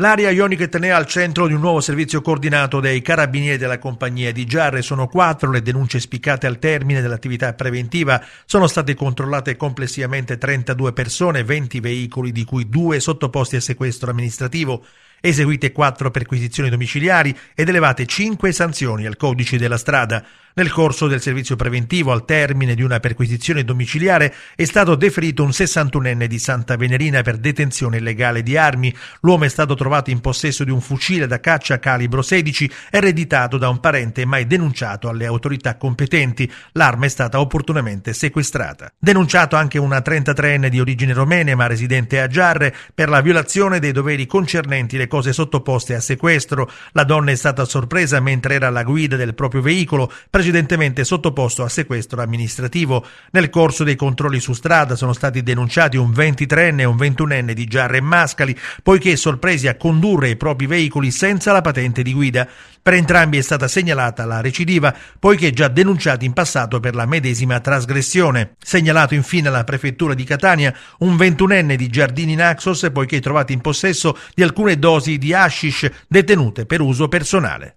L'area ionica etnea al centro di un nuovo servizio coordinato dei carabinieri della compagnia di Giarre. Sono quattro le denunce spiccate al termine dell'attività preventiva. Sono state controllate complessivamente 32 persone, 20 veicoli, di cui due sottoposti a sequestro amministrativo. Eseguite quattro perquisizioni domiciliari ed elevate cinque sanzioni al codice della strada. Nel corso del servizio preventivo, al termine di una perquisizione domiciliare, è stato deferito un 61enne di Santa Venerina per detenzione illegale di armi. L'uomo è stato trovato in possesso di un fucile da caccia calibro 16, ereditato da un parente mai denunciato alle autorità competenti. L'arma è stata opportunamente sequestrata. Denunciato anche una 33enne di origine romena ma residente a Giarre per la violazione dei doveri concernenti le cose sottoposte a sequestro. La donna è stata sorpresa mentre era alla guida del proprio veicolo, precedente precedentemente sottoposto a sequestro amministrativo. Nel corso dei controlli su strada sono stati denunciati un 23enne e un 21enne di Giarre e Mascali, poiché sorpresi a condurre i propri veicoli senza la patente di guida. Per entrambi è stata segnalata la recidiva, poiché già denunciati in passato per la medesima trasgressione. Segnalato infine alla prefettura di Catania un 21enne di Giardini Naxos, poiché trovati in possesso di alcune dosi di hashish detenute per uso personale.